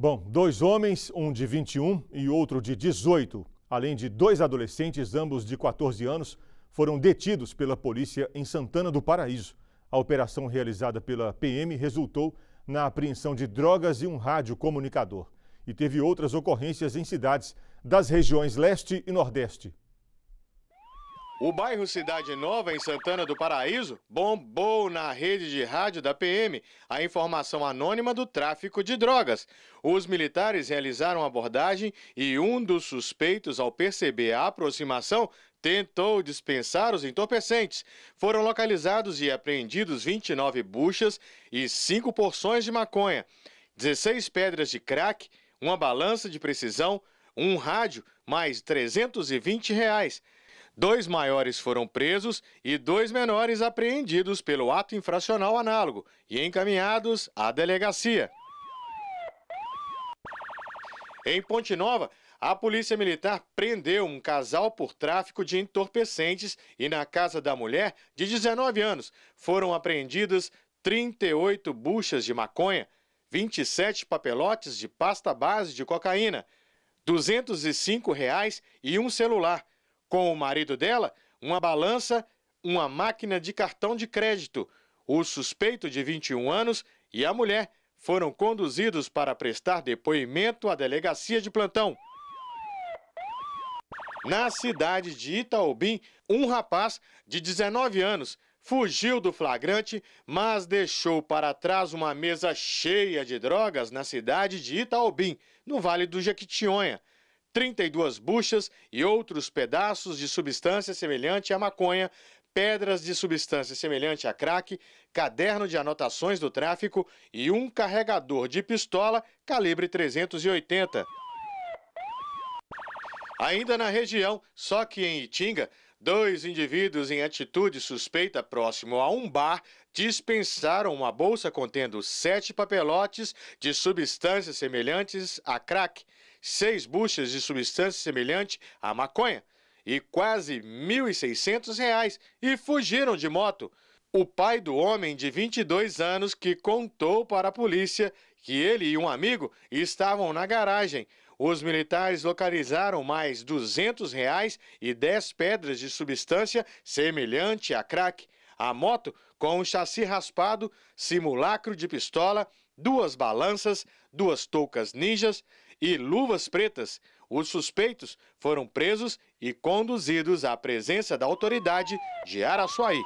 Bom, dois homens, um de 21 e outro de 18, além de dois adolescentes, ambos de 14 anos, foram detidos pela polícia em Santana do Paraíso. A operação realizada pela PM resultou na apreensão de drogas e um rádio comunicador. E teve outras ocorrências em cidades das regiões leste e nordeste. O bairro Cidade Nova, em Santana do Paraíso, bombou na rede de rádio da PM a informação anônima do tráfico de drogas. Os militares realizaram abordagem e um dos suspeitos, ao perceber a aproximação, tentou dispensar os entorpecentes. Foram localizados e apreendidos 29 buchas e 5 porções de maconha, 16 pedras de crack, uma balança de precisão, um rádio, mais 320 reais. Dois maiores foram presos e dois menores apreendidos pelo ato infracional análogo e encaminhados à delegacia. Em Ponte Nova, a Polícia Militar prendeu um casal por tráfico de entorpecentes e na casa da mulher, de 19 anos, foram apreendidas 38 buchas de maconha, 27 papelotes de pasta base de cocaína, R$ 205 reais e um celular. Com o marido dela, uma balança, uma máquina de cartão de crédito. O suspeito de 21 anos e a mulher foram conduzidos para prestar depoimento à delegacia de plantão. Na cidade de Itaobim, um rapaz de 19 anos fugiu do flagrante, mas deixou para trás uma mesa cheia de drogas na cidade de Itaobim, no Vale do Jequitinhonha. 32 buchas e outros pedaços de substância semelhante à maconha, pedras de substância semelhante a crack, caderno de anotações do tráfico e um carregador de pistola calibre 380. Ainda na região, só que em Itinga, dois indivíduos em atitude suspeita próximo a um bar dispensaram uma bolsa contendo sete papelotes de substâncias semelhantes a crack seis buchas de substância semelhante à maconha e quase R$ 1.600 e fugiram de moto. O pai do homem de 22 anos que contou para a polícia que ele e um amigo estavam na garagem. Os militares localizaram mais R$ 200 reais e 10 pedras de substância semelhante a crack. A moto com um chassi raspado, simulacro de pistola duas balanças, duas toucas ninjas e luvas pretas. Os suspeitos foram presos e conduzidos à presença da autoridade de Araçuaí.